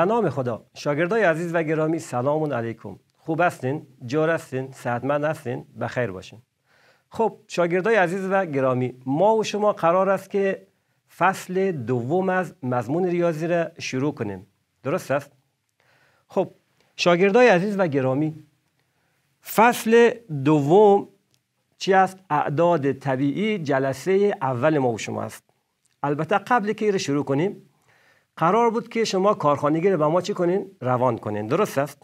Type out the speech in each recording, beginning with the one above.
به نام خدا شاگردای عزیز و گرامی سلام علیکم خوب هستین جور هستین صحتمند هستین بخیر باشین خب شاگردای عزیز و گرامی ما و شما قرار است که فصل دوم از مضمون ریاضی را شروع کنیم درست است خب شاگردای عزیز و گرامی فصل دوم چی است اعداد طبیعی جلسه اول ما و شما است البته قبل که ایره شروع کنیم قرار بود که شما کارخانگی رو به ما چی کنین روان کنین درست است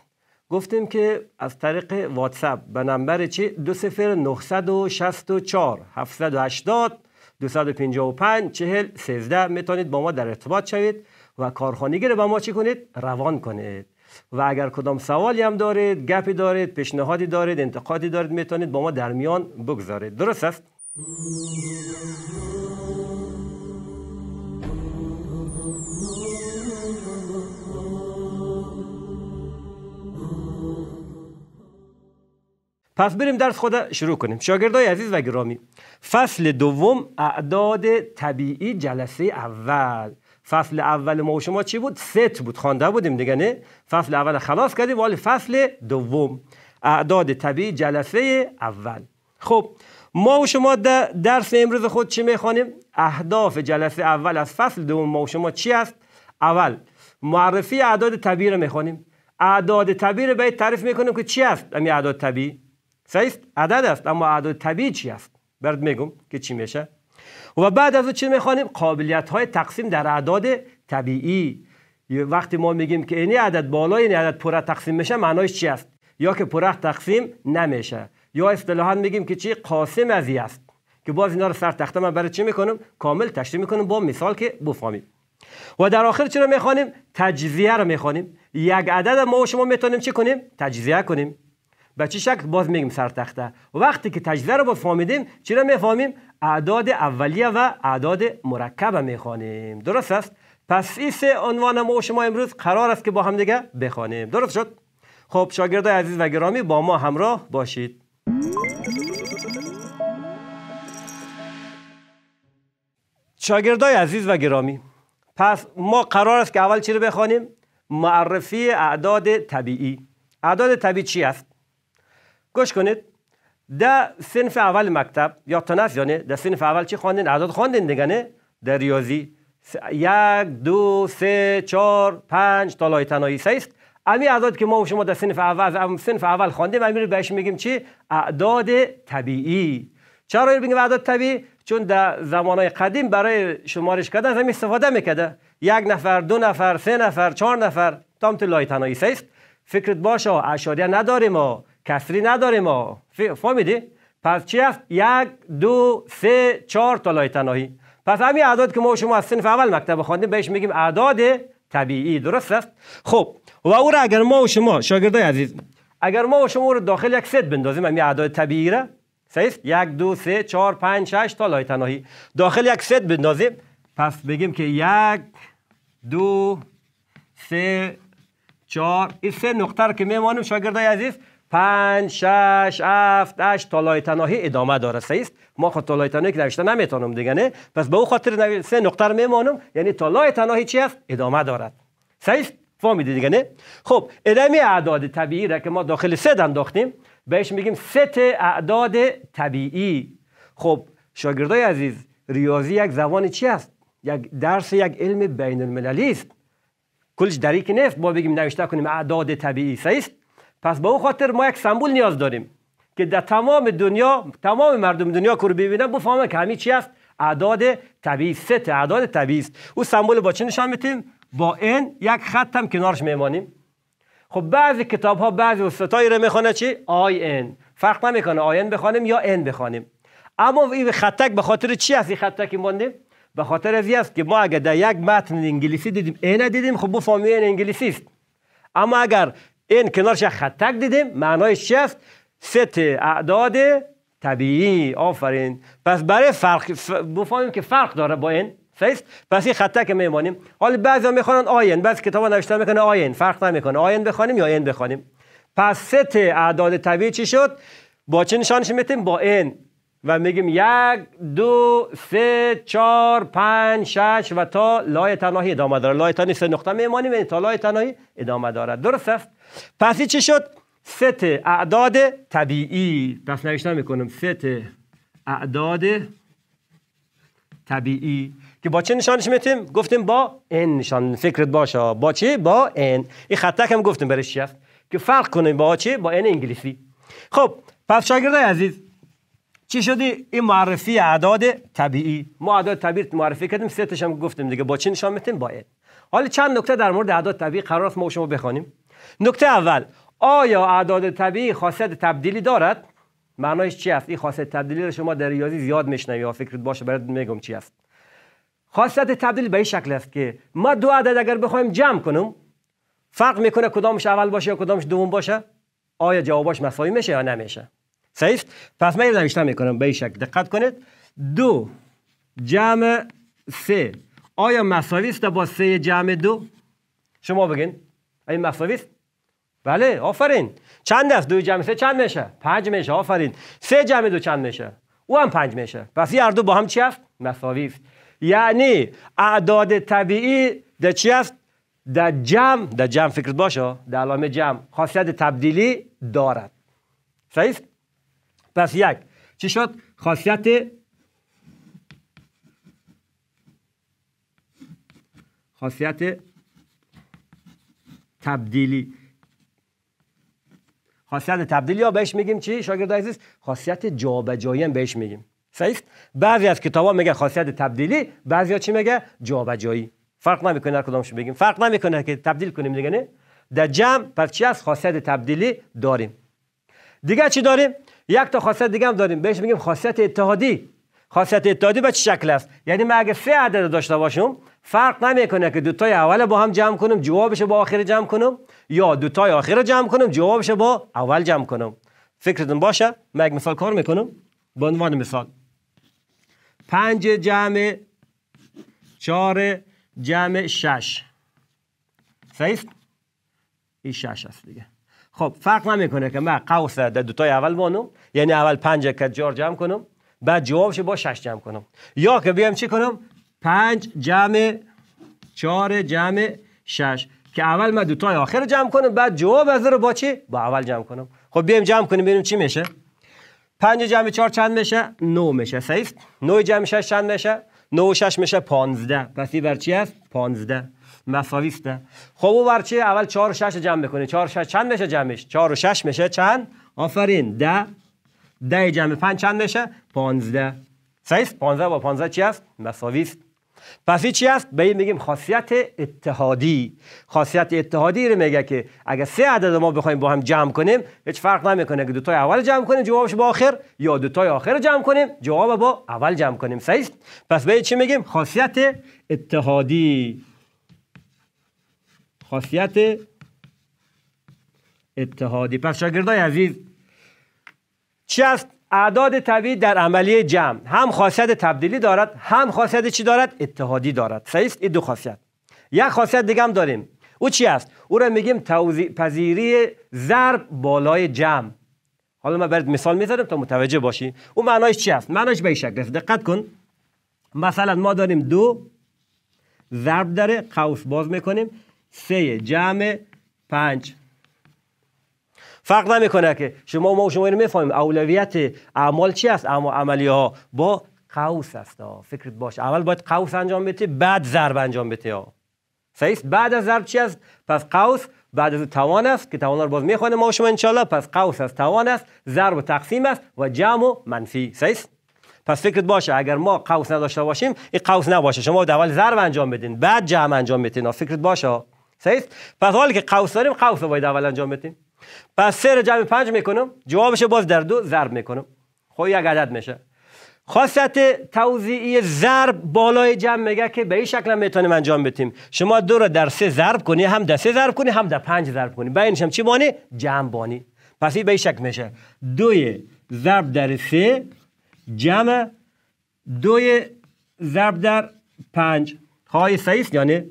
گفتیم که از طریق واتساپ به نمبر چی 20964 780 255 40 13 میتونید با ما در ارتباط شوید و کارخانگی رو به ما چی کنید روان کنید و اگر کدام سوالی هم دارید گپی دارید پیشنهادی دارید انتقادی دارید میتونید با ما در میان بگذارید درست است پس بریم درس خود شروع کنیم شاگردای عزیز و گرامی فصل دوم اعداد طبیعی جلسه اول فصل اول ما و شما چی بود ست بود خوانده بودیم دیگه نه فصل اول خلاص کردیم ولی فصل دوم اعداد طبیعی جلسه اول خب ما و شما در درس امروز خود چی میخوانیم اهداف جلسه اول از فصل دوم ما و شما چی است اول معرفی اعداد طبیعی رو میخوانیم اعداد طبیعی رو باید تعریف میکنیم که چی است امی اعداد طبیعی سیست عدد است اما اعداد طبیعی چی است برد میگم که چی میشه و بعد از او چی میخوانیم قابلیت های تقسیم در اعداد طبیعی وقتی ما میگیم که این عدد بالا این عدد پره تقسیم میشه معنایش چی است یا که پره تقسیم نمیشه یا اصطلاحا میگیم که چی قاسم ازی است که باز اینا رو سر تخته من برای چی میکنم کامل تشریح میکنم با مثال که بفهمید و در آخر چرا میخوانیم تجزیه رو میخوانیم یک عدد ما شما میتونیم چی کنیم تجزیه کنیم به چه شکل باز میگیم سرتخته وقتی که تجزیه رو با فهمیدیم چرا میفهمیم اعداد اولیه و اعداد مرکبه میخوانیم درست است پس این سه عنوان ما شما امروز قرار است که با هم دیگه بخوانیم درست شد خب شاگردای عزیز و گرامی با ما همراه باشید شاگردای عزیز و گرامی پس ما قرار است که اول چی رو بخوانیم معرفی اعداد طبیعی اعداد طبیعی چی است گوش کنید در سنف اول مکتب یا تنف یعنی در سنف اول چی خواندین؟ اعداد خواندین دیگه در ریاضی یک دو سه چهار پنج تا لای تنایی سه است امی اعداد که ما و شما در سنف اول سنف اول خواندیم امی بهش میگیم چی اعداد طبیعی چرا میگیم اعداد طبیعی چون در زمانهای قدیم برای شمارش کردن زمین استفاده میکده یک نفر دو نفر سه نفر چهار نفر تا هم تو لای تنایی سیست فکرت باشه اشاریه نداریم ما کسری نداره ما فهمیدی پس چی است یک دو سه چهار تا لای تناهی پس همین اعداد که ما شما از سنف اول مکتب خواندیم بهش میگیم اعداد طبیعی درست است خب و او را اگر ما و شما شاگردای عزیز اگر ما و شما رو داخل یک ست بندازیم همین اعداد طبیعی را صحیح یک دو سه چهار پنج شش تا لای تناهی داخل یک ست بندازیم پس بگیم که یک دو سه چهار این سه نقطه که میمانیم شاگردای عزیز پنج شش هفت هشت تالای تناهی ادامه داره سیست ما خود تالای تناهی که نوشته نمیتونم دیگه نه پس به او خاطر سه نقطه میمانم یعنی تالای تناهی چی است ادامه دارد است فهمیدی دیگه نه خب ادامه اعداد طبیعی را که ما داخل سه انداختیم بهش میگیم ست اعداد طبیعی خب شاگردای عزیز ریاضی یک زبان چی است یک درس یک علم بین المللی است کلش دریک نیست ما بگیم نوشته کنیم اعداد طبیعی سیست پس به اون خاطر ما یک سمبول نیاز داریم که در تمام دنیا تمام مردم دنیا که رو ببینن بفهمن که همین چی است اعداد طبیعی ست اعداد طبیعی است او سمبول با چی نشان میتیم با این یک خط هم کنارش میمانیم خب بعضی کتاب ها بعضی استادای رو میخونه چی آی ان فرق نمیکنه آی ان بخوانیم یا ان بخوانیم اما این خطک به خاطر چی است این خطک ماندیم به خاطر ازی است که ما اگر در یک متن انگلیسی دیدیم اینه دیدیم خب بفهمیم انگلیسی است اما اگر این کنارش خطک دیدیم معنای شفت ست اعداد طبیعی آفرین پس برای فرق بفهمیم که فرق داره با این فیس پس این خطک میمانیم حالا بعضی میخوان آین بعضی کتاب نوشته میکنه آین فرق نمیکنه آین بخوانیم یا این بخوانیم پس ست اعداد طبیعی چی شد با چه نشانش میتیم با این و میگیم یک دو سه چهار پنج شش و تا لای تناهی ادامه داره لای تناهی سه نقطه میمانیم تا لای تناهی ادامه دارد درست است پس چی شد ست اعداد طبیعی پس نوشتن میکنم ست اعداد طبیعی که با چه نشانش میتیم گفتیم با ان نشان فکرت باشه با چه با ان این خطک هم گفتیم برش شفت که فرق کنیم با چه با ان انگلیسی خب پس شاگردای عزیز چی شدی؟ این معرفی اعداد طبیعی ما اعداد طبیعی معرفی کردیم ستش هم گفتیم دیگه با چه نشان میتیم با ان حالا چند نکته در مورد اعداد طبیعی قرار است ما شما بخوانیم نکته اول آیا اعداد طبیعی خاصیت تبدیلی دارد معنایش چی است این خاصیت تبدیلی رو شما در ریاضی زیاد میشنوی یا فکرت باشه برات میگم چی است خاصیت تبدیل به این شکل است که ما دو عدد اگر بخوایم جمع کنم فرق میکنه کدامش اول باشه یا کدامش دوم باشه آیا جوابش مساوی میشه یا نمیشه صحیح پس من نوشتم میکنم به این شکل دقت کنید دو جمع سه آیا مساوی است با سه جمع دو شما بگین این مساوی است بله آفرین چند است دو جمع سه چند میشه پنج میشه آفرین سه جمع دو چند میشه او هم پنج میشه پس این هر دو با هم چی است مساوی است یعنی اعداد طبیعی در چی است در جمع در جمع فکر باشه در علامه جمع خاصیت تبدیلی دارد صحیح پس یک چی شد خاصیت خاصیت تبدیلی خاصیت تبدیل یا بهش میگیم چی شاگرد عزیز خاصیت جابجایی هم بهش میگیم صحیح بعضی از کتابا میگه خاصیت تبدیلی بعضیا چی میگه جابجایی فرق نمیکنه کدومش بگیم فرق نمیکنه که تبدیل کنیم دیگه نه در جمع پس چی از خاصیت تبدیلی داریم دیگه چی داریم یک تا خاصیت دیگه هم داریم بهش میگیم خاصیت اتحادی خاصیت اتحادی به چه شکل است یعنی ما اگه سه عدد داشته باشم فرق نمیکنه که دوتای اول با هم جمع کنم جوابش با آخر جمع کنم یا دوتای آخر جمع کنم جوابش با اول جمع کنم فکرتون باشه من مثال کار میکنم به عنوان مثال پنج جمع چهار جمع شش صحیح این شش است دیگه خب فرق نمیکنه که من قوس در دوتای اول بانم یعنی اول پنج که جار جمع کنم بعد جوابش با شش جمع کنم یا که بیام چی کنم پنج جمع چهار جمع شش که اول من دوتای آخر رو جمع کنم بعد جواب از رو با چی؟ با اول جمع کنم خب بیایم جمع کنیم ببینیم چی میشه پنج جمع چهار چند میشه؟ نو میشه صحیح؟ نو جمع شش چند میشه؟ نو و شش میشه پانزده پس این بر چی هست پانزده مساوی خب او بر اول چهار و شش جمع میکنه چهار و شش چند میشه جمعش؟ چهار و شش میشه چند؟ آفرین ده ده جمع پنج چند میشه؟ پانزده صحیح؟ پانزده با پانزده چی است؟ پس این چی است به این میگیم خاصیت اتحادی خاصیت اتحادی رو میگه که اگر سه عدد ما بخوایم با هم جمع کنیم هیچ فرق نمیکنه که دوتای اول جمع کنیم جوابش با آخر یا دوتای آخر جمع کنیم جواب با اول جمع کنیم صحیح پس به چی میگیم خاصیت اتحادی خاصیت اتحادی پس شاگردای عزیز چی است اعداد طبیعی در عملیه جمع هم خاصیت تبدیلی دارد هم خاصیت چی دارد اتحادی دارد صحیح این دو خاصیت یک خاصیت دیگه هم داریم او چی است او را میگیم توزیع پذیری ضرب بالای جمع حالا من برات مثال میذارم تا متوجه باشی او معنایش چی است معنایش به این شکل است دقت کن مثلا ما داریم دو ضرب داره قوس باز میکنیم سه جمع پنج فرق نمیکنه که شما ما شما اینو میفهمیم اولویت اعمال چی است اما عملی با قوس است فکرت باش اول باید قوس انجام بده بعد ضرب انجام بده ها صحیح بعد از ضرب چی است پس قوس بعد از توان است که توان رو باز میخوانیم ما شما ان پس قوس است توان است ضرب و تقسیم است و جمع و منفی صحیح پس فکرت باشه اگر ما قوس نداشته باشیم این قوس نباشه شما اول ضرب انجام بدین بعد جمع انجام بدین فکرت باشه صحیح پس حالی که قوس داریم قوس باید اول انجام بدیم پس سه رو جمع پنج میکنم جوابش باز در دو ضرب میکنم خب یک عدد میشه خاصیت توضیعی ضرب بالای جمع میگه که به این شکل هم میتونیم انجام بتیم. شما دو رو در سه ضرب کنی هم در سه ضرب کنی هم در پنج ضرب کنی اینش هم چی بانی جمع بانی پس این به این شکل میشه دوی ضرب در سه جمع دوی ضرب در پنج خواهی خب، صحیح یعنی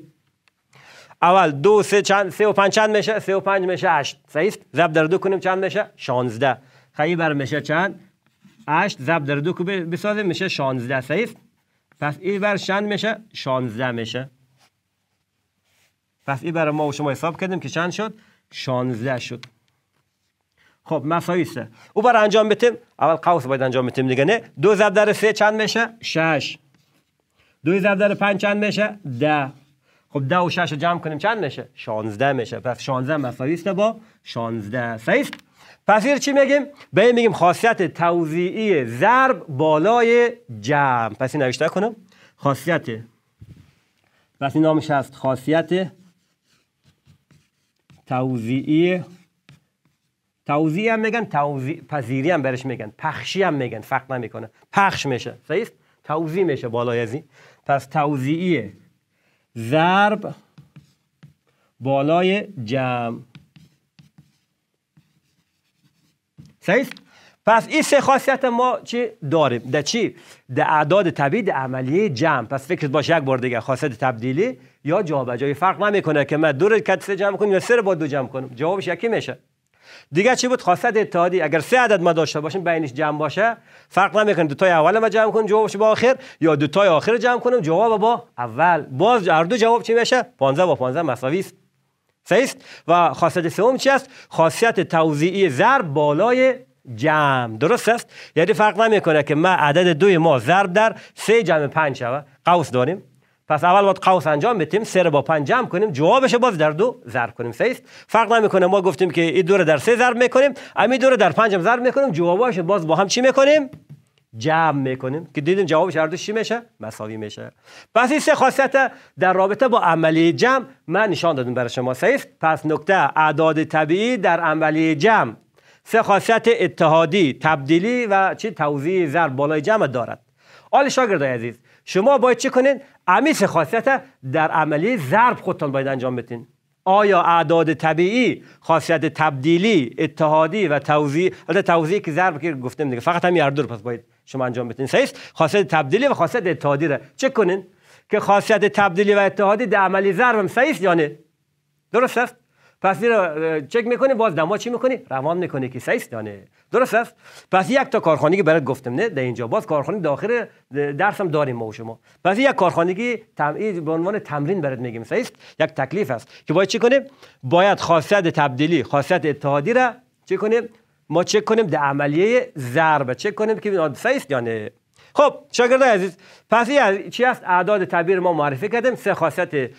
اول دو سه چند سه و پنج چند میشه سه و پنج میشه هشت صحیح ضرب در دو کنیم چند میشه خیلی بر میشه چند هشت ضرب در دو بسازیم میشه شانزده. صحیح پس این بر چند میشه شانزده میشه پس این ما و شما حساب کردیم که چند شد شانزده شد خب مسایسه او بر انجام بتیم اول قوس باید انجام بتیم دیگه نه دو ضرب در سه چند میشه 6 دو ضرب در 5 چند میشه ده. خب ده و شش رو جمع کنیم چند میشه شانزده میشه پس شانزده مفاریست با شانزده سیست پس این چی میگیم به این میگیم خاصیت توزیعی ضرب بالای جمع پس این نوشته کنم خاصیت پس این نامش هست خاصیت توزیعی توزیع هم میگن توزیع پذیری هم برش میگن پخشی هم میگن فرق نمیکنه پخش میشه صحیح توزیع میشه بالای از پس توضیعیه ضرب بالای جمع صحیح پس این سه خاصیت ما چی داریم در چی در اعداد طبیعی عملیه جمع پس فکرت باشه یک بار دیگه خاصیت تبدیلی یا جابجایی فرق نمیکنه که من دو رو سه جمع کنم یا سه رو با دو جمع کنم جوابش یکی میشه دیگه چی بود خاصیت اتحادی اگر سه عدد ما داشته باشیم بینش جمع باشه فرق نمیکنه دو تای اول ما جمع کنیم جوابش با آخر یا دو تای آخر جمع کنیم جواب با اول باز هر دو جواب چی میشه 15 با 15 مساوی است صحیح و خاصیت سوم چی است خاصیت توزیعی ضرب بالای جمع درست است یعنی فرق نمیکنه که ما عدد دوی ما ضرب در سه جمع پنج شوه قوس داریم پس اول باید قوس انجام بدیم سر با پنج جمع کنیم جوابش باز در دو ضرب کنیم سه است فرق نمیکنه ما گفتیم که این دو رو در سه ضرب میکنیم همین دو رو در پنج هم ضرب میکنیم جوابش باز با هم چی میکنیم جمع میکنیم که دیدیم جوابش هر دو چی میشه مساوی میشه پس این سه خاصیت در رابطه با عملی جمع من نشان دادم برای شما سه پس نکته اعداد طبیعی در عملی جمع سه خاصیت اتحادی تبدیلی و چی توزیع ضرب بالای جمع دارد آل شاگردای عزیز شما باید چی کنین امیش خاصیت در عملی ضرب خودتان باید انجام بتین آیا اعداد طبیعی خاصیت تبدیلی اتحادی و توزیع البته توزیع که ضرب که گفتم دیگه فقط همین اردو رو پس باید شما انجام بدین صحیح خاصیت تبدیلی و خاصیت اتحادی رو چک کنین که خاصیت تبدیلی و اتحادی در عملی ضربم هم صحیح یا درست است پس رو چک میکنه باز دما چی میکنی روان میکنه که سیس دانه درست است پس یک تا که برات گفتم نه در اینجا باز کارخانه داخل هم داریم ما و شما پس یک کارخانگی تمرین به عنوان تمرین برات میگیم سیس یک تکلیف است که باید چی کنیم باید خاصیت تبدیلی خاصیت اتحادی را چی کنیم ما چک کنیم در عملیه ضربه چک کنیم که سیس دانه خب شاگردای عزیز پس چی است اعداد تبیر ما معرفی کردیم سه خاصیت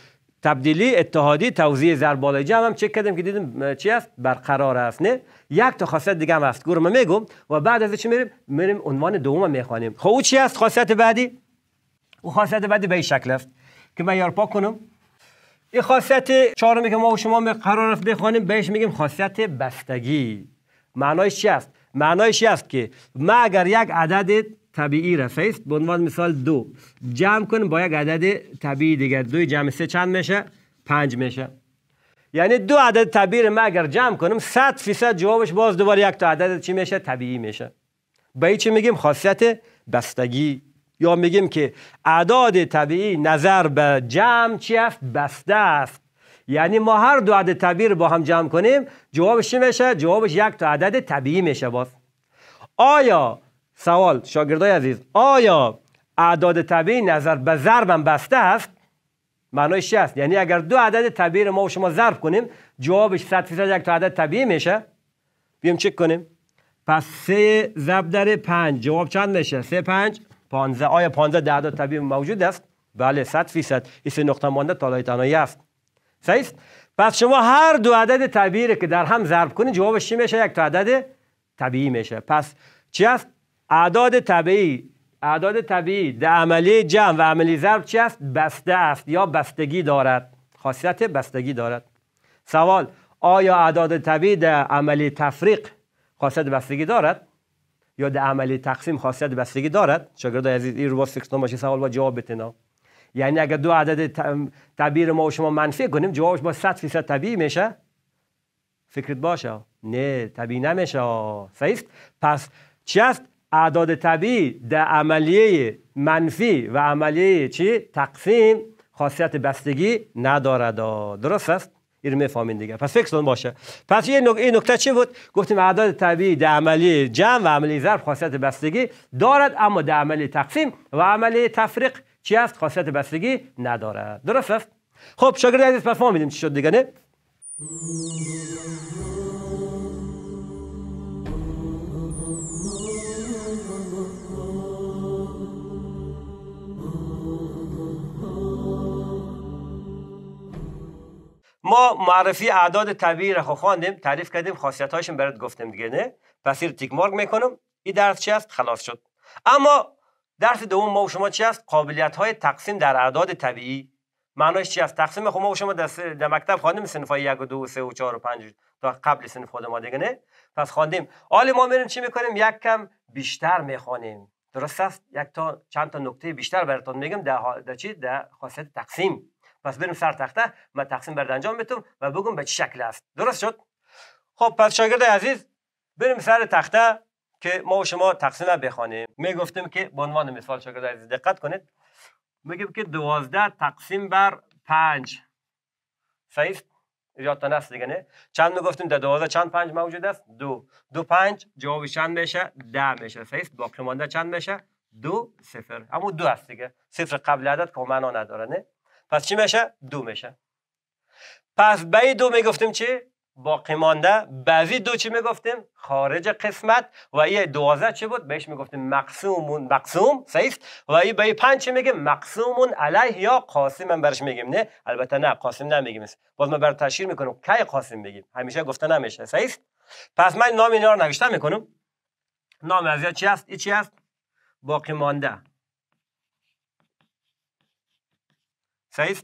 تبدیلی اتحادی توزیع ضرب جمع هم چک کردیم که دیدیم چی است برقرار است نه یک تا خاصیت دیگه هم هست گروه میگم و بعد از چی میریم میریم عنوان دوم میخوانیم خب او چی است خاصیت بعدی او خاصیت بعدی به این شکل است که من یارپا کنم این خاصیت چهارمی که ما و شما قرار است بخوانیم بهش میگیم خاصیت بستگی معنایش چی است معنایش است که ما اگر یک عدد طبیعی را فیست به عنوان مثال دو جمع کن با یک عدد طبیعی دیگر دوی جمع سه چند میشه؟ پنج میشه یعنی دو عدد طبیعی را من اگر جمع کنیم صد فیصد جوابش باز دوباره یک تا عدد چی میشه؟ طبیعی میشه به چی میگیم خاصیت بستگی یا میگیم که اعداد طبیعی نظر به جمع چی هست؟ بسته است یعنی ما هر دو عدد طبیعی رو با هم جمع کنیم جوابش چی میشه جوابش یک تا عدد طبیعی میشه باز آیا سوال شاگردای عزیز آیا اعداد طبیعی نظر به ضربم بسته است معنایش است یعنی اگر دو عدد طبیعی رو ما و شما ضرب کنیم جوابش 100 درصد یک تا عدد طبیعی میشه بیام چک کنیم پس 3 ضرب در 5 جواب چند میشه 3 5 15 آیا 15 در عدد طبیعی موجود است بله 100 درصد این سه نقطه مانده تالای تنایی است صحیح پس شما هر دو عدد طبیعی که در هم ضرب کنید جوابش چی میشه یک تا عدد طبیعی میشه پس چی است اعداد طبیعی اعداد طبیعی در عملی جمع و عملی ضرب چی است بسته است یا بستگی دارد خاصیت بستگی دارد سوال آیا اعداد طبیعی در عملی تفریق خاصیت بستگی دارد یا در عملی تقسیم خاصیت بستگی دارد شاگرد عزیز این رو با باشه سوال با جواب بتنا یعنی اگر دو عدد طبیعی رو ما و شما منفی کنیم جوابش با 100 فیصد طبیعی میشه فکرت باشه نه طبیعی نمیشه صحیح پس چی است اعداد طبیعی در عملیه منفی و عملیه چی تقسیم خاصیت بستگی ندارد درست است این میفهمین دیگه پس فکسون باشه پس این نکته, چی بود گفتیم اعداد طبیعی در عملی جمع و عملی ضرب خاصیت بستگی دارد اما در عملی تقسیم و عملی تفریق چی است خاصیت بستگی ندارد درست است خب شاگرد عزیز پس ما چی شد دیگه نه ما معرفی اعداد طبیعی رو خواندیم تعریف کردیم خاصیت هاشون برات گفتم دیگه نه پس رو تیک مارک میکنم این درس چی است خلاص شد اما درس دوم ما و شما چی است قابلیت های تقسیم در اعداد طبیعی معنیش چی است تقسیم خب ما و شما در مکتب خواندیم سنف های 1 و 2 و 3 و 4 و 5 تا قبل سنف خود ما دیگه نه پس خواندیم حالا ما میریم چی میکنیم یک کم بیشتر میخوانیم درست است یک تا چند تا نکته بیشتر براتون میگم در, در چی در خاصیت تقسیم پس بریم سر تخته ما تقسیم بر انجام بتم و بگم به چه شکل است درست شد خب پس شاگرد عزیز بریم سر تخته که ما و شما تقسیم بخوانیم می گفتیم که به عنوان مثال شاگرد عزیز دقت کنید میگیم که دوازده تقسیم بر پنج صحیح یادتان هست دیگه نه چند ما گفتیم در دوازده چند پنج موجود است دو دو پنج جواب چند میشه ده میشه صحیح باقی مانده چند میشه دو صفر اما دو است دیگه صفر قبل عدد که معنا نداره نه پس چی میشه دو میشه پس به دو میگفتیم چی باقی مانده بعضی دو چی میگفتیم خارج قسمت و این دوازه چی بود بهش میگفتیم مقسومون مقسوم سیست و این به پنج چی میگیم مقسومون علیه یا قاسم هم برش میگیم نه البته نه قاسم نمیگیم باز ما بر تشکیل میکنم کی قاسم میگیم همیشه گفته نمیشه سیست پس من نام اینا رو نوشته میکنم نام از چی هست ای چی هست باقی مانده صحیح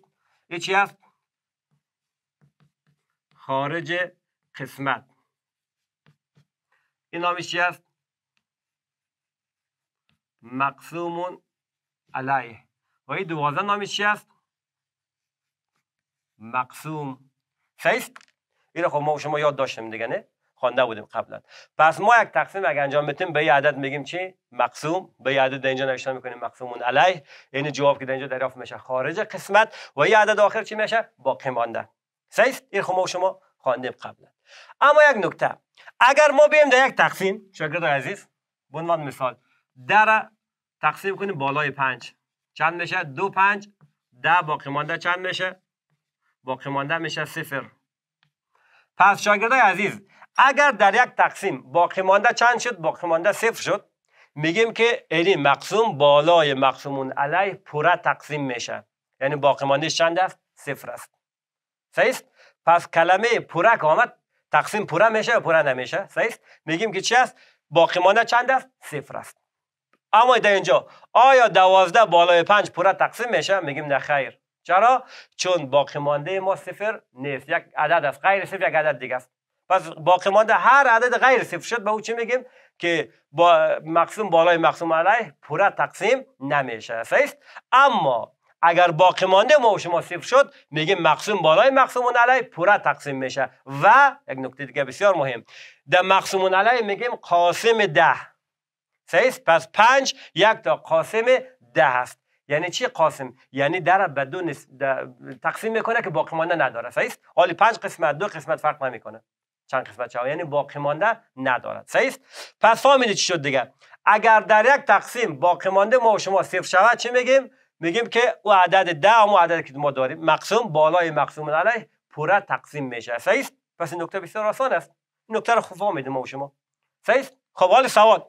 یه چی هست خارج قسمت این نامش چی هست مقسوم علیه و این دوازه نامش چی هست مقسوم صحیح این خب ما شما یاد داشتیم دیگه نه خوانده بودیم قبلا پس ما یک تقسیم اگر انجام بدیم به یه عدد میگیم چی مقسوم به یه عدد اینجا نوشته میکنیم مقسومون علیه یعنی جواب که اینجا دریافت میشه خارج قسمت و یه عدد آخر چی میشه باقی مانده صحیح این خب ما شما خواندیم قبلا اما یک نکته اگر ما بیم در یک تقسیم شاگرد عزیز به عنوان مثال در تقسیم کنیم بالای پنج چند میشه دو پنج ده باقی مانده چند میشه باقی مانده میشه صفر پس شاگردای عزیز اگر در یک تقسیم باقی چند شد باقیمانده صفر شد میگیم که این مقسوم بالای مقسومون علیه پورا تقسیم میشه یعنی باقی چند است صفر است صحیح پس کلمه پورا که آمد تقسیم پورا میشه یا پورا نمیشه صحیح میگیم که چی است باقی چند است صفر است اما در اینجا آیا دوازده بالای پنج پورا تقسیم میشه میگیم نه خیر چرا چون باقیمانده ما صفر نیست یک عدد است غیر صفر یک عدد دیگه است پس باقی مانده هر عدد غیر صفر شد به او چی میگیم که با مقسوم بالای مقسوم علیه پورا تقسیم نمیشه صحیح اما اگر باقی مانده ما و شما صفر شد میگیم مقسوم بالای مقسوم علیه پورا تقسیم میشه و یک نکته دیگه بسیار مهم در مقسوم علیه میگیم قاسم ده صحیح پس پنج یک تا قاسم ده است یعنی چی قاسم یعنی در به دو تقسیم میکنه که باقی مانده نداره صحیح حالی پنج قسمت دو قسمت فرق نمیکنه چند قسمت شود یعنی باقی مانده ندارد صحیح پس فهمیدید چی شد دیگه اگر در یک تقسیم باقی مانده ما و شما صفر شود چی میگیم میگیم که او عدد ده و عدد که ما داریم مقسوم بالای مقسوم علی پر تقسیم میشه صحیح پس این نکته بسیار آسان است نکته رو خوب فهمیدیم ما و شما صحیح خب حال سوال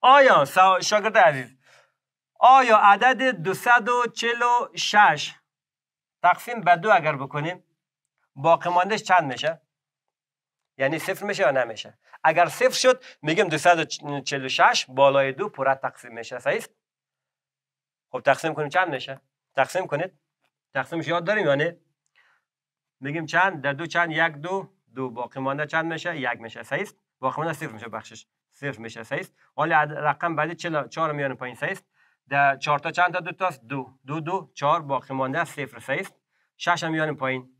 آیا سو... شاگرد عزیز آیا عدد 246 تقسیم به دو اگر بکنیم باقی ماندهش چند میشه یعنی صفر میشه یا نمیشه اگر صفر شد میگیم 246 بالای دو پورا تقسیم میشه صحیح خب تقسیم کنیم چند میشه تقسیم کنید تقسیمش یاد داریم یعنی میگیم چند در دو چند یک دو دو باقی مانده چند میشه یک میشه صحیح باقی مانده صفر میشه بخشش صفر میشه صحیح حالا رقم بعدی 4 میان پایین صحیح در 4 تا چند تا دو تاست دو دو دو 4 باقی مانده صفر صحیح 6 هم میان پایین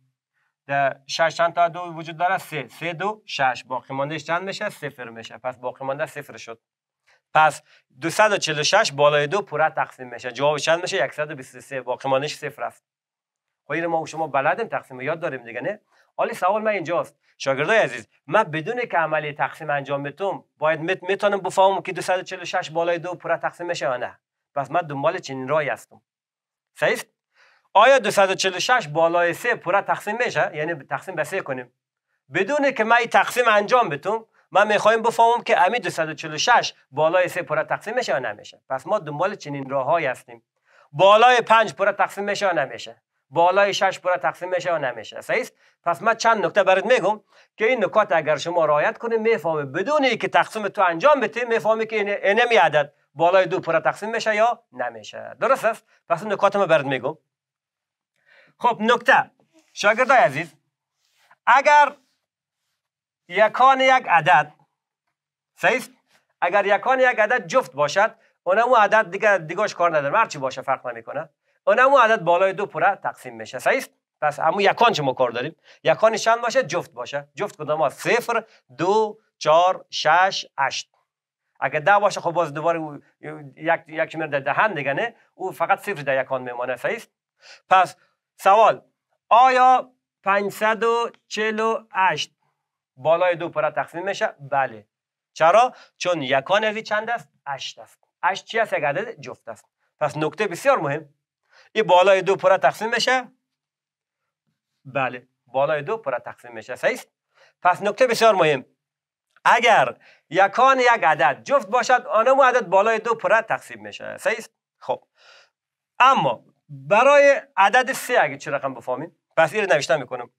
در 6 چند تا دو وجود داره سه سه دو شش باقی مانده چند میشه صفر میشه پس باقی مانده صفر شد پس 246 بالای دو پوره تقسیم میشه جواب چند میشه 123 باقی مانده صفر است خیر ما و شما بلدیم تقسیم یاد داریم دیگه نه حالی سوال من اینجاست شاگردای عزیز من بدون که عملی تقسیم انجام میتم باید مت میتونم بفهمم که 246 بالای دو پوره تقسیم میشه یا نه پس من دنبال چنین راهی هستم صحیح آیا 246 بالای 3 پورا تقسیم میشه یعنی تقسیم به 3 کنیم بدون که من این تقسیم انجام بیم من میخوایم بفهمم که امی 246 بالای 3 پورا تقسیم میشه یا نمیشه پس ما دنبال چنین راههایی هستیم بالای 5 پورا تقسیم میشه یا نمیشه بالای 6 پورا تقسیم میشه یا نمیشه صحیح پس من چند نکته برات میگم که این نکات اگر شما رعایت کنید میفهمه بدون اینکه تقسیم تو انجام بده میفهمه که این نمی عدد بالای دو پورا تقسیم میشه یا نمیشه درست است پس نکات ما برات میگم خب نکته شاگردای عزیز اگر یکان یک عدد صحیح اگر یکان یک عدد جفت باشد اونمو عدد دیگه دیگاش کار نداره هرچی باشه فرق نمیکنه اونمو عدد بالای دو پره تقسیم میشه صحیح پس همون یکان چه ما کار داریم یکان چند باشه جفت باشه جفت کدام صفر دو چهار شش هشت اگر ده باشه خب باز دوباره یک یک در دهن دیگه نه او فقط صفر در یکان میمانه صحیح پس سوال آیا 548 بالای دو پره تقسیم میشه بله چرا چون یکان از چند است 8 است 8 چی است یک عدد جفت است پس نکته بسیار مهم این بالای دو پره تقسیم میشه بله بالای دو پره تقسیم میشه صحیح پس نکته بسیار مهم اگر یکان یک عدد جفت باشد آنمو عدد بالای دو پره تقسیم میشه صحیح خب اما برای عدد سه اگه چه رقم بفهمیم پس این رو نوشته میکنم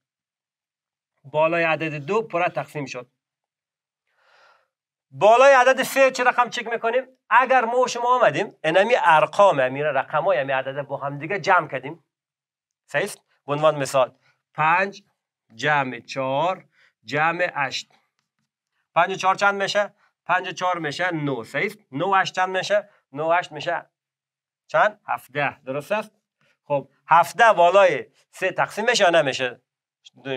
بالای عدد دو پره تقسیم شد بالای عدد سه چه رقم چک میکنیم اگر ما و شما آمدیم انمی یعنی ارقام امیر یعنی رقم های یعنی امی عدد با هم دیگه جمع کردیم صحیح به عنوان مثال پنج جمع چهار جمع اشت پنج و چهار چند میشه پنج و چهار میشه نو صحیح نو هشت چند میشه نو هشت میشه چند هفده درست است خب 17 بالای 3 تقسیم بشه نمیشه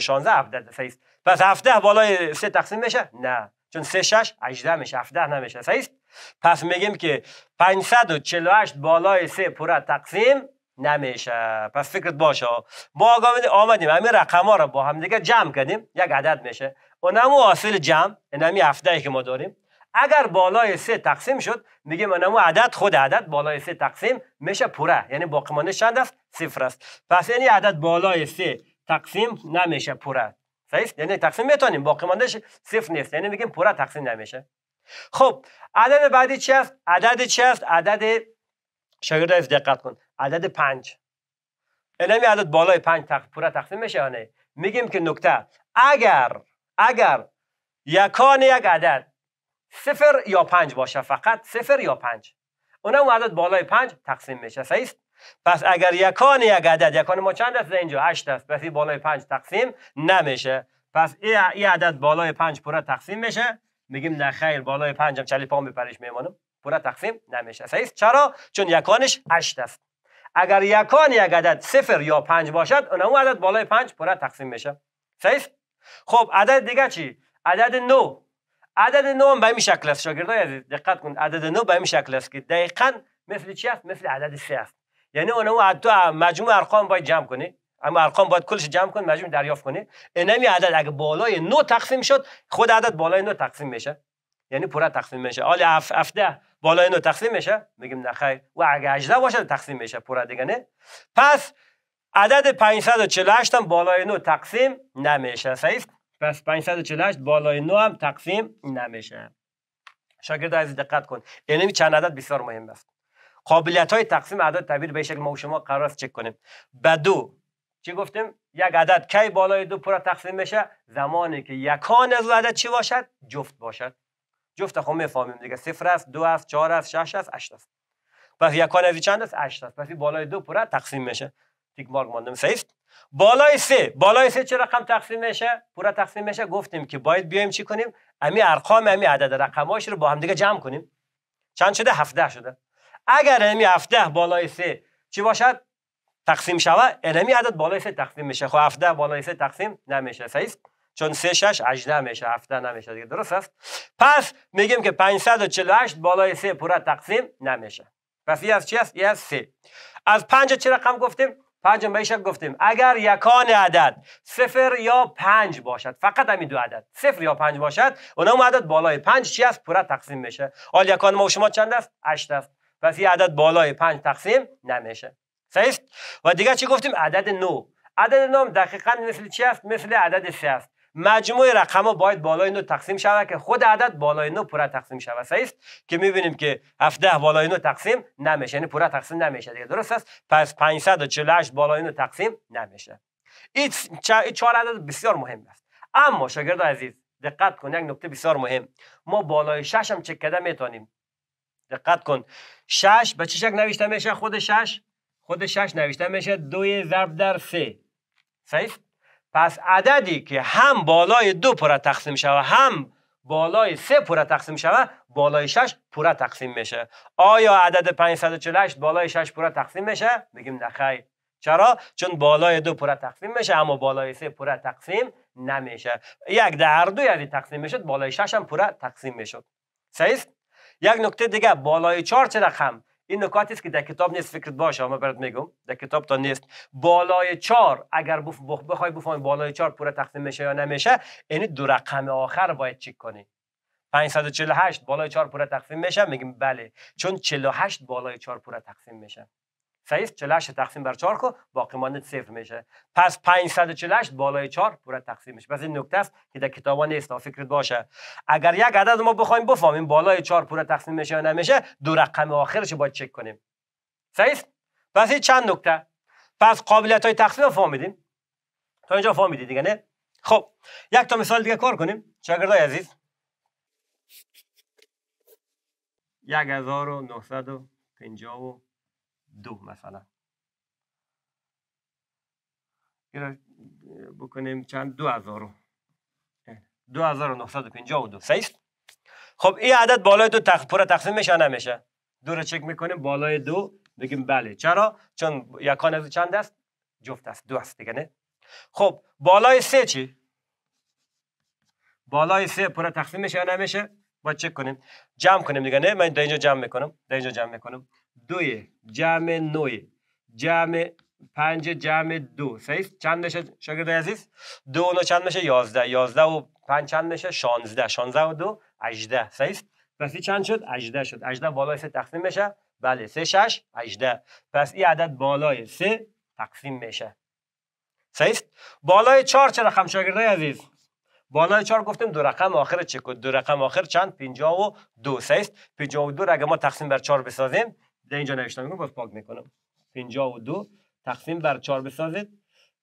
16 17 صحیح پس 17 بالای 3 تقسیم میشه؟ نه چون 3 6 18 میشه 17 نمیشه صحیح پس میگیم که 548 بالای 3 پورا تقسیم نمیشه پس فکرت باشه ما آمدیم همین رقم ها رو با همدیگه جمع کردیم یک عدد میشه اونم اصل جمع اینمی یعنی هفته ای که ما داریم اگر بالای سه تقسیم شد میگه منمو عدد خود عدد بالای سه تقسیم میشه پوره یعنی باقیمانده چند است صفر است پس یعنی عدد بالای سه تقسیم نمیشه پوره صحیح یعنی تقسیم میتونیم مانده صفر نیست یعنی میگیم پوره تقسیم نمیشه خب عدد بعدی چی است عدد چی است عدد شاگرد دقت کن عدد 5 یعنی عدد بالای 5 تق... پوره تقسیم میشه یعنی میگیم که نکته اگر اگر یکان یک عدد صفر یا پنج باشه فقط صفر یا پنج اونم عدد بالای پنج تقسیم میشه صحیح پس اگر یکان یک عدد یکان ما چند است اینجا 8 است پس این بالای پنج تقسیم نمیشه پس این عدد بالای پنج پوره تقسیم میشه میگیم نه خیر بالای پنج هم چلی پا میپرش میمانم پوره تقسیم نمیشه صحیح چرا چون یکانش 8 است اگر یکان یک عدد صفر یا پنج باشد اون عدد بالای پنج پوره تقسیم میشه صحیح خب عدد دیگه چی عدد نو عدد نو هم به این شکل است شاگردای عزیز دقت کن عدد نو به این شکل است که دقیقا مثل چی است مثل عدد سه است یعنی اونم تو مجموع ارقام باید جمع کنی اما ارقام باید کلش جمع کن مجموع دریافت کنی اینمی عدد اگه بالای نو تقسیم شد خود عدد بالای نو تقسیم میشه یعنی پورا تقسیم میشه حالا 17 بالای نو تقسیم میشه میگیم نه خیر و اگه 18 باشه تقسیم میشه پورا دیگه نه پس عدد 548 هم بالای نو تقسیم نمیشه صحیح پس 548 بالای 9 هم تقسیم نمیشه شاگرد عزیز دقت کن یعنی چند عدد بسیار مهم است قابلیت های تقسیم اعداد تعبیر به شکل ما و شما قرار است چک کنیم به دو چی گفتیم یک عدد کی بالای دو پر تقسیم میشه زمانی که یکان از عدد چی باشد جفت باشد جفت خب میفهمیم دیگه صفر است دو است چهار است شش است هشت است پس یکان از چند است هشت است پس بالای دو پر تقسیم میشه تیک مارک ماندم صحیح بالای 3 بالای 3 چه رقم تقسیم میشه پورا تقسیم میشه گفتیم که باید بیایم چی کنیم امی ارقام امی عدد رقماش رو با هم دیگه جمع کنیم چند شده 17 شده اگر امی 17 بالای 3 چی باشد تقسیم شوه امی عدد بالای 3 تقسیم میشه خب 17 بالای 3 تقسیم نمیشه صحیح چون 3 6 18 میشه 17 نمیشه درست است پس میگیم که 548 بالای 3 پورا تقسیم نمیشه پس یه از چی است از 3 از 5 چه رقم گفتیم پنج میشه گفتیم اگر یکان عدد صفر یا پنج باشد فقط همین دو عدد صفر یا پنج باشد هم عدد بالای پنج چی است پوره تقسیم میشه حال یکان ما و شما چند است هشت است پس یه عدد بالای پنج تقسیم نمیشه صحیح و دیگه چی گفتیم عدد نو عدد نام دقیقا مثل چی است مثل عدد سه است مجموع رقم ها باید بالای نو تقسیم شود که خود عدد بالای نو پورا تقسیم شود است که میبینیم که 17 بالای نو تقسیم نمیشه یعنی پورا تقسیم نمیشه دیگه درست است پس 548 بالای نو تقسیم نمیشه این چهار عدد بسیار مهم است اما شاگرد عزیز دقت کن یک نکته بسیار مهم ما بالای 6 هم چک کده میتونیم دقت کن 6 به چه شکل نوشته میشه خود 6 خود 6 نوشته میشه 2 ضرب در 3 صحیح پس عددی که هم بالای دو پره تقسیم شوه هم بالای سه پوره تقسیم شوه بالای شش پوره تقسیم میشه آیا عدد 548 بالای شش پوره تقسیم میشه بگیم نخیر چرا چون بالای دو پره تقسیم میشه اما بالای سه پوره تقسیم نمیشه یک در دو یعنی تقسیم میشد بالای شش هم پوره تقسیم میشد صحیح یک نکته دیگه بالای چهار چه رقم این نکاتی است که در کتاب نیست فکرت باشه اما برات میگم در کتاب تا نیست بالای چار اگر بخوای بفهمی بالای چار پوره تقسیم میشه یا نمیشه یعنی دو رقم آخر باید چک کنی 548 بالای چهار پوره تقسیم میشه میگیم بله چون 48 بالای چهار پوره تقسیم میشه صحیح؟ 48 تقسیم بر 4 کو باقی مانده صفر میشه پس 548 بالای 4 پوره تقسیم میشه پس این نکته است که در کتابا نیست فکرت باشه اگر یک عدد ما بخوایم بفهمیم بالای 4 پورا تقسیم میشه یا نمیشه دو رقم آخرش باید چک کنیم صحیح پس این چند نکته پس قابلیت های تقسیم فهمیدیم تا اینجا فهمیدید دیگه نه خب یک تا مثال دیگه کار کنیم شاگردای عزیز 1950 دو مثلا بکنیم چند دو هزار دو هزار و نخصد و پینجا و دو سیست خب این عدد بالای دو تق... تقسیم میشه نمیشه دو رو چک میکنیم بالای دو بگیم بله چرا چون یکان از چند است جفت است دو است دیگه نه خب بالای سه چی بالای سه پر تقسیم میشه نمیشه باید چک کنیم جمع کنیم دیگه نه من در اینجا جمع میکنم در اینجا جمع میکنم دوی جمع نویه جمع پنج جمع دو صحیح چند میشه شاگرد عزیز دو و چند میشه یازده یازده و پنج چند میشه شانزده شانزده و دو اجده صحیح پس چند شد اجده شد اجده بالای سه تقسیم میشه بله سه شش اجده پس این عدد بالای سه تقسیم میشه صحیح بالای چهار چه رقم شکر عزیز بالای چهار گفتیم دو رقم آخر چه کد دو رقم آخر چند پنجاه و دو صحیح پنجاه و دو ما تقسیم بر چهار بسازیم ده اینجا نوشتم میگم باز پاک میکنم 52 تقسیم بر 4 بسازید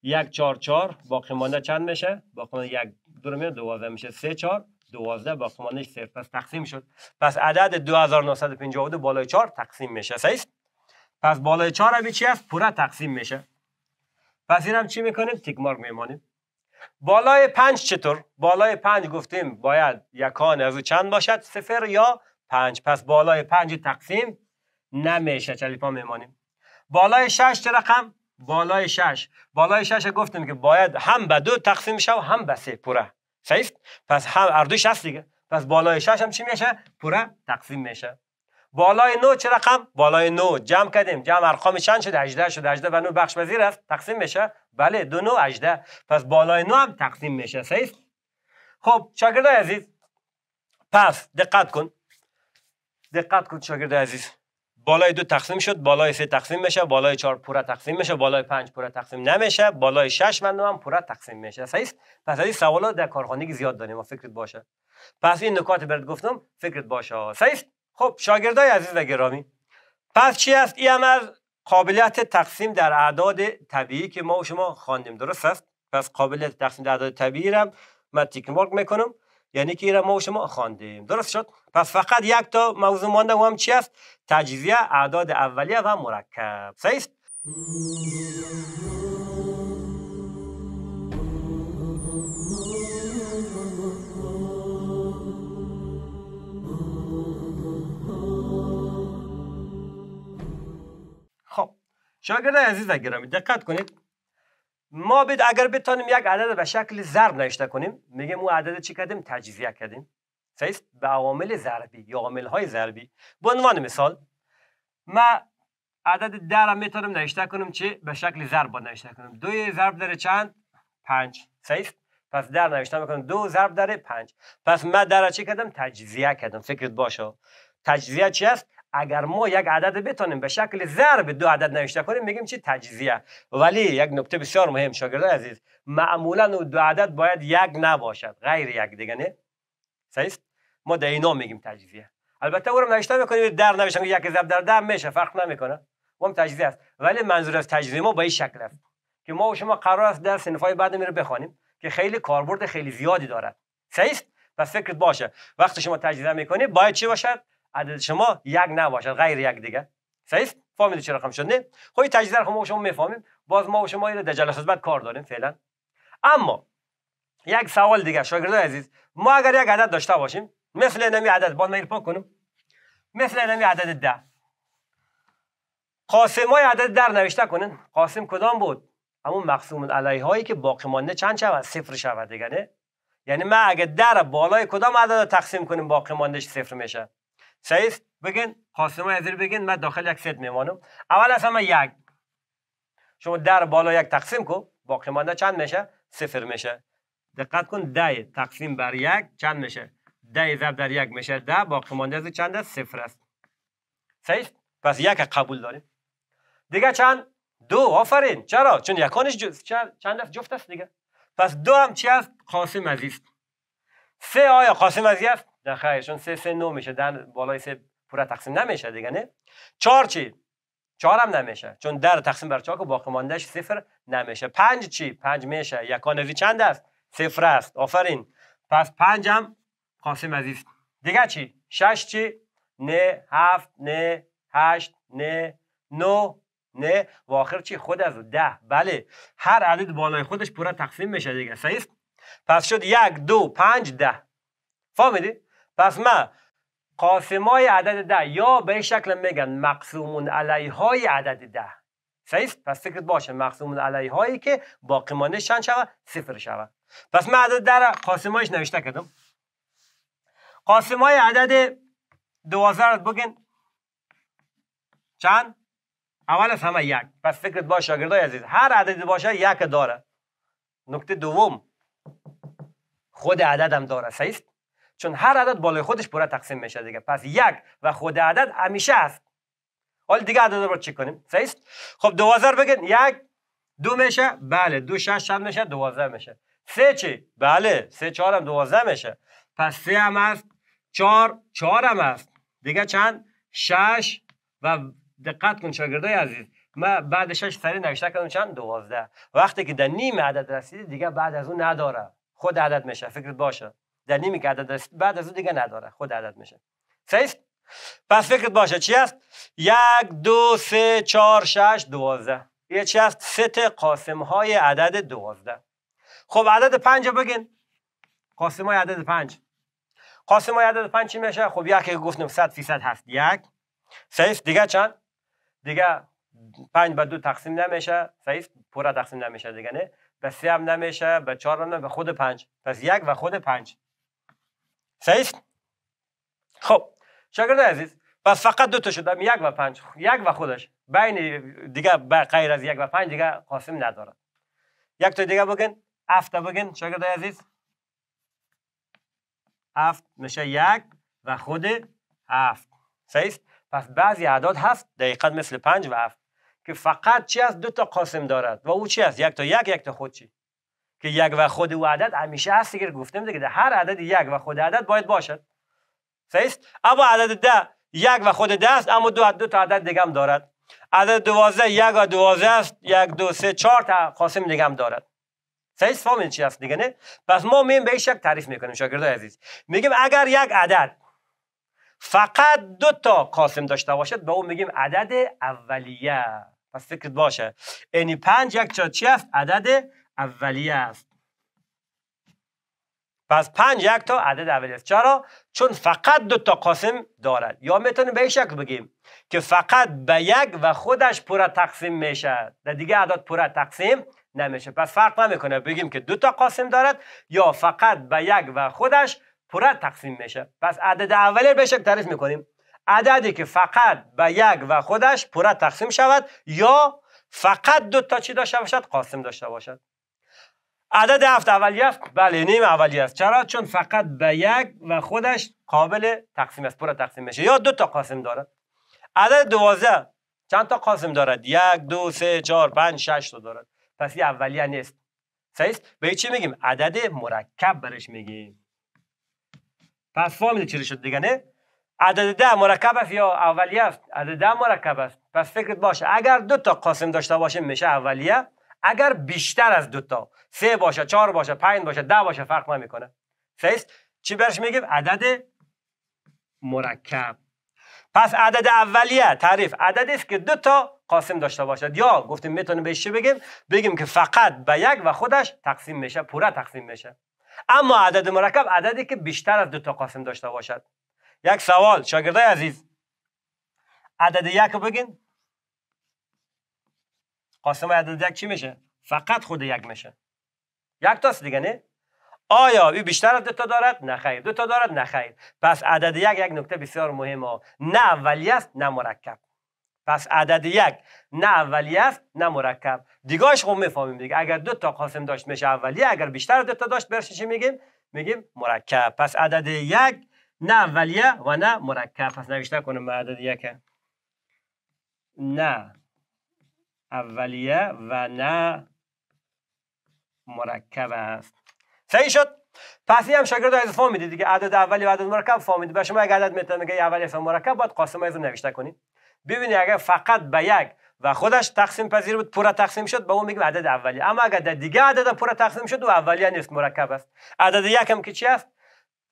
1 4 4 باقی مانده چند میشه باقی مانده 1 2 میاد 12 میشه 3 4 12 باقی مانده 0 پس تقسیم شد پس عدد 2952 بالای 4 تقسیم میشه صحیح پس بالای 4 هم چی است پورا تقسیم میشه پس اینم چی میکنیم تیک مارک میمانیم بالای 5 چطور؟ بالای 5 گفتیم باید یکان از او چند باشد؟ صفر یا پنج پس بالای پنج تقسیم نمیشه چلیپا میمانیم بالای شش چه رقم؟ بالای شش بالای شش گفتیم که باید هم به دو تقسیم شو هم به سه پوره صحیح؟ پس هم اردوش هست دیگه پس بالای شش هم چی میشه؟ پوره تقسیم میشه بالای نو چه رقم؟ بالای نو جمع کردیم جمع ارقام چند شده؟ 18 شده 18 و نو بخش وزیر است تقسیم میشه؟ بله دو نو 18 پس بالای نو هم تقسیم میشه صحیح؟ خب شاگرده عزیز پس دقت کن دقت کن شاگرد عزیز بالای دو تقسیم شد بالای سه تقسیم میشه بالای چهار پورا تقسیم میشه بالای پنج پورا تقسیم نمیشه بالای شش من هم پورا تقسیم میشه صحیح پس این سوالات در کارخانگی زیاد داریم فکرت باشه پس این نکات برات گفتم فکرت باشه صحیح خب شاگردای عزیز و گرامی پس چی است این هم از قابلیت تقسیم در اعداد طبیعی که ما و شما خواندیم درست است پس قابلیت تقسیم در اعداد طبیعی را من تیک مارک میکنم یعنی که را ما و شما خواندیم درست شد پس فقط یک تا موضوع مانده و هم چی است تجزیه اعداد اولیه و مرکب صحیح؟ خب شاگرد عزیز گرامی دقت کنید ما بد اگر بتانیم یک عدد به شکل ضرب نشته کنیم میگه او عدد چی کردیم تجزیه کردیم به عوامل ضربی یا عامل های ضربی به عنوان مثال ما عدد در میتونم نوشته کنم چه به شکل ضرب باید نوشته کنم دو ضرب داره چند پنج صحیح پس در نوشته میکنم دو ضرب در پنج پس ما در چه کردم تجزیه کردم فکرت باشه تجزیه چی است اگر ما یک عدد بتونیم به شکل ضرب دو عدد نوشته کنیم میگیم چی تجزیه ولی یک نکته بسیار مهم شاگرد عزیز معمولا دو عدد باید یک نباشد غیر یک دیگه نه صحیح ما در اینا میگیم تجزیه البته او رو میکنیم در که یک ضرب در ده میشه فرق نمیکنه ما هم تجزیه است ولی منظور از تجزیه ما با این شکل است که ما و شما قرار است در سنفای بعد میره بخوانیم که خیلی کاربرد خیلی زیادی دارد صحیح و فکرت باشه وقتی شما تجزیه میکنی باید چی باشد عدد شما یک نباشد غیر یک دیگه صحیح فهمیدید چه رقم شده نه خب این تجزیه رو خب ما و شما میفهمیم باز ما و شما در جلسات بعد کار داریم فعلا اما یک سوال دیگه شاگردای عزیز ما اگر یک عدد داشته باشیم نمی عدد باید میل پاک کنم نمی عدد ده قاسم های عدد در نوشته کنن قاسم کدام بود همون مقسوم علیه هایی که باقی مانده چند شود صفر شود دیگه نه یعنی من اگه در بالای کدام عدد رو تقسیم کنیم باقی ماندهش صفر میشه صحیح بگین قاسم های زیر بگن من داخل یک ست میمانم اول اصلا من یک شما در بالا یک تقسیم کن باقی مانده چند میشه صفر میشه دقت کن ده تقسیم بر یک چند میشه ده ضرب در یک میشه ده با مانده از چند است صفر است صحیح پس یک قبول داریم دیگه چند دو آفرین چرا چون یکانش جز. چند است جفت است دیگه پس دو هم چی است قاسم عزیز سه آیا قاسم از است نه خیر چون سه سه نو میشه در بالای سه پورا تقسیم نمیشه دیگه نه چهار چی چهار هم نمیشه چون در تقسیم بر چهار که باقی ماندهش صفر نمیشه پنج چی پنج میشه یکان چند است صفر است آفرین پس پنج هم قاسم عزیز دیگه چی؟ شش چی؟ نه هفت نه هشت نه نو نه و آخر چی خود از ده بله هر عدد بالای خودش پورا تقسیم میشه دیگه صحیح پس شد یک دو پنج ده فهمیدی پس ما قاسمای عدد ده یا به شکل میگن مقسومون علیه های عدد ده صحیح پس فکرت باشه مقسومون علیه هایی که باقیمانه چند شود صفر شود پس من عدد ده را قاسمایش نوشته کردم های عدد دوازده رو بگین چند؟ اول از همه یک پس فکرت باش شاگردای عزیز هر عددی باشه یک داره نکته دوم خود عدد هم داره سیست چون هر عدد بالای خودش پوره تقسیم میشه دیگه پس یک و خود عدد همیشه است حال دیگه عدد رو چی کنیم سیست خب دوازده بگین یک دو میشه بله دو شش چند میشه دوازده میشه سه چی بله سه چهار هم دوازده میشه پس سه هم چهار هم هست دیگه چند شش و دقت کن شاگردای عزیز ما بعد شش سری نوشته کردم چند دوازده وقتی که در نیم عدد رسیدی دیگه بعد از اون نداره خود عدد میشه فکرت باشه در نیمی که عدد رسید بعد از اون دیگه نداره خود عدد میشه صحیح پس فکرت باشه چی است یک دو سه چهار شش دوازده یه چی است ست قاسم های عدد دوازده خب عدد پنج بگین قاسم های عدد پنج قاسم های عدد پنج چی میشه خب یک که گفتیم 100 فیصد هست یک صحیح دیگه چند دیگه پنج به دو تقسیم نمیشه صحیح پورا تقسیم نمیشه دیگه نه به سه هم نمیشه به چهار هم به خود پنج پس یک و خود پنج صحیح خب شاگرد عزیز پس فقط دو تا شد یک و پنج یک و خودش بین دیگه غیر از یک و پنج دیگه قاسم نداره یک تا دیگه بگن هفت بگن شاگرد عزیز هفت میشه یک و خود هفت صحیح پس بعضی اعداد هست دقیقا مثل پنج و هفت که فقط چی از دو تا قاسم دارد و او چی است یک تا یک یک تا خود چی که یک و خود او عدد همیشه هست دیگه گفتیم دیگه هر عدد یک و خود عدد باید باشد صحیح اما عدد ده یک و خود ده است اما دو, دو تا عدد دیگم دارد عدد دوازده یک و دوازده است یک دو سه چهار تا قاسم دیگه دارد فام این چی هست دیگه نه پس ما میم به شک تعریف میکنیم شاگردای عزیز میگیم اگر یک عدد فقط دو تا قاسم داشته باشد به اون میگیم عدد اولیه پس فکر باشه یعنی پنج یک چا چی هست؟ عدد اولیه است پس پنج یک تا عدد اولیه است چرا چون فقط دو تا قاسم دارد یا میتونیم به این بگیم که فقط به یک و خودش پورا تقسیم میشه در دیگه عدد پورا تقسیم نمیشه پس فرق نمیکنه بگیم که دو تا قاسم دارد یا فقط به یک و خودش پورا تقسیم میشه پس عدد اولی به شکل تعریف میکنیم عددی که فقط به یک و خودش پورا تقسیم شود یا فقط دو تا چی داشته باشد قاسم داشته باشد عدد هفت اولی است بله نیم اولی است چرا چون فقط به یک و خودش قابل تقسیم است پورا تقسیم میشه یا دو تا قاسم دارد عدد دوازده چند تا قاسم دارد یک دو سه چهار پنج شش تا دارد پس این اولیه نیست صحیح به چی میگیم عدد مرکب برش میگیم پس فهمیده چی شد دیگه نه عدد ده مرکب است یا اولیه است عدد ده مرکب است پس فکرت باشه اگر دو تا قاسم داشته باشه میشه اولیه اگر بیشتر از دو تا سه باشه چهار باشه پنج باشه ده باشه فرق نمیکنه صحیح چی برش میگیم عدد مرکب پس عدد اولیه تعریف عددی است که دو تا قاسم داشته باشد یا گفتیم میتونیم بهش چی بگیم بگیم که فقط به یک و خودش تقسیم میشه پورا تقسیم میشه اما عدد مرکب عددی که بیشتر از دو تا قاسم داشته باشد یک سوال شاگردای عزیز عدد یک رو بگین قاسم عدد یک چی میشه فقط خود یک میشه یک تاست دیگه نه آیا او بیشتر از دو تا دارد نخیر دو تا دارد نخیر پس عدد یک یک نکته بسیار مهم ها نه اولی است نه مرکب پس عدد یک نه اولی است نه مرکب دیگاش خب میفهمیم دیگه اگر دو تا قاسم داشت میشه اولی اگر بیشتر دو تا داشت برش چی میگیم میگیم مرکب پس عدد یک نه اولیه و نه مرکب پس نوشته کنم عدد یک نه اولیه و نه مرکب است صحیح شد پس هم شاگرد از فامیده میده دیگه عدد اولی و عدد مرکب فامیده میده شما اگه عدد میتونه میگه اولی فامیده مرکب باید قاسم از نوشته کنید ببینید اگر فقط به یک و خودش تقسیم پذیر بود پورا تقسیم شد به اون میگیم عدد اولی اما اگر در دیگه عدد پورا تقسیم شد و اولی نیست مرکب است عدد یک هم که چی است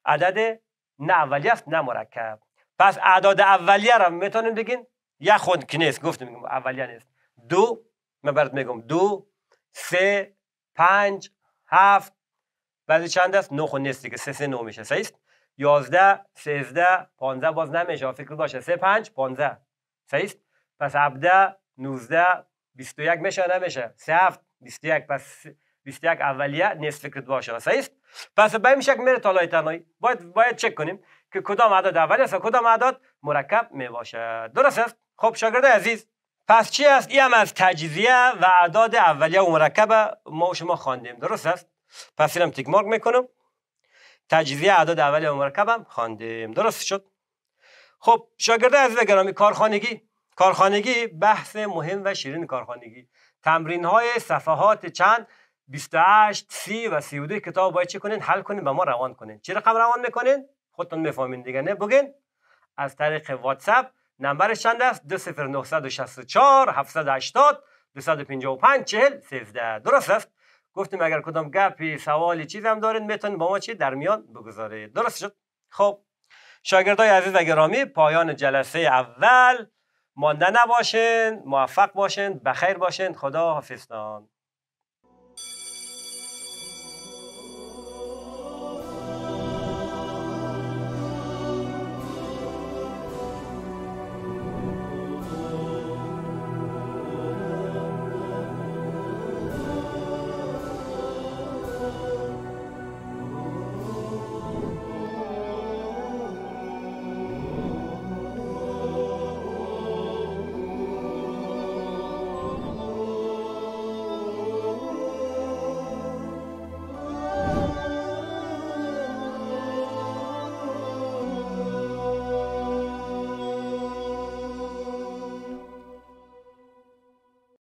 عدد نه اولی است نه مرکب پس اعداد اولیه را میتونیم بگین یا خود که نیست گفتم میگم اولیه نیست دو من برات میگم دو سه پنج هفت بعد چند است نو و خب نیستی که سه سه نو میشه سه یازده سیزده پانزه باز نمیشه فکر باشه سه پنج پانزه. سه پس عبده نوزده بیست و یک میشه نمیشه سه هفت بیست و یک پس بیست و یک اولیه نیست فکر باشه سه پس به این شکل میره تالای تنهایی باید باید چک کنیم که کدام عدد اولی است و کدام عدد مرکب می درست است خب شاگرد عزیز پس چی است این هم از تجزیه و اعداد اولیه و مرکب ما شما خواندیم درست است پس اینم تیک مارک میکنم تجزیه اعداد اول و مرکبم خواندیم درست شد خب شاگرد از گرامی کارخانگی کارخانگی بحث مهم و شیرین کارخانگی تمرین های صفحات چند 28 30 و 32 کتاب باید چه کنین حل کنین به ما روان کنین چی رقم روان میکنین خودتون میفهمین دیگه نه بگین از طریق واتساپ نمبر چند است 20964 780 255 40 13 درست است گفتیم اگر کدام گپی سوالی چیزی هم دارید میتونید با ما چی در میان بگذارید درست شد خب شاگردای عزیز و گرامی پایان جلسه اول مانده نباشین موفق باشین بخیر باشین خدا حافظتان